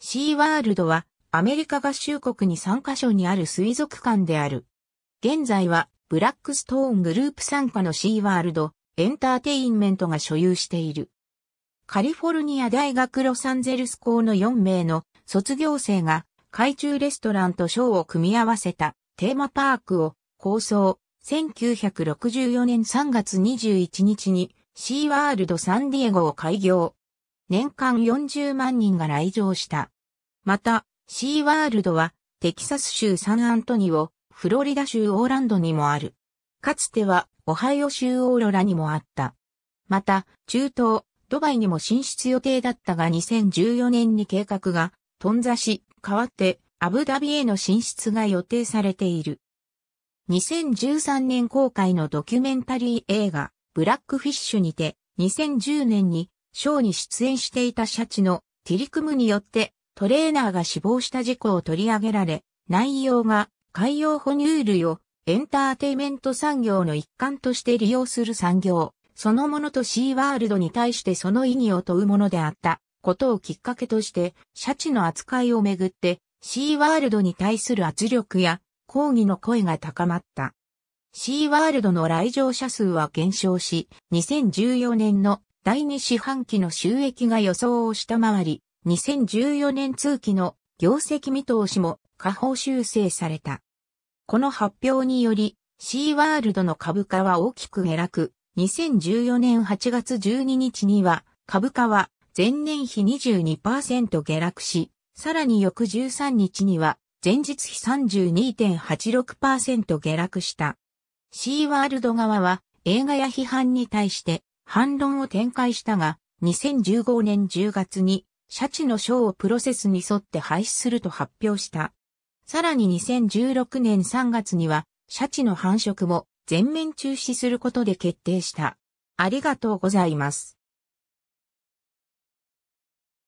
シーワールドはアメリカ合衆国に3カ所にある水族館である。現在はブラックストーングループ参加のシーワールドエンターテインメントが所有している。カリフォルニア大学ロサンゼルス校の4名の卒業生が海中レストランとショーを組み合わせたテーマパークを構想1964年3月21日にシーワールドサンディエゴを開業。年間40万人が来場した。また、シーワールドは、テキサス州サンアントニオ、フロリダ州オーランドにもある。かつては、オハイオ州オーロラにもあった。また、中東、ドバイにも進出予定だったが2014年に計画が、頓挫し、代わって、アブダビへの進出が予定されている。2013年公開のドキュメンタリー映画、ブラックフィッシュにて、2010年に、ショーに出演していたシャチの、ティリクムによって、トレーナーが死亡した事故を取り上げられ、内容が海洋哺乳類をエンターテイメント産業の一環として利用する産業、そのものとシーワールドに対してその意義を問うものであったことをきっかけとして、シャチの扱いをめぐって、シーワールドに対する圧力や抗議の声が高まった。シーワールドの来場者数は減少し、2014年の第2四半期の収益が予想を下回り、2014年通期の業績見通しも下方修正された。この発表により、シーワールドの株価は大きく下落、2014年8月12日には株価は前年比22%下落し、さらに翌13日には前日比32.86%下落した。シーワールド側は映画や批判に対して反論を展開したが、2015年10月にシャチの章をプロセスに沿って廃止すると発表した。さらに2016年3月には、シャチの繁殖も全面中止することで決定した。ありがとうございます。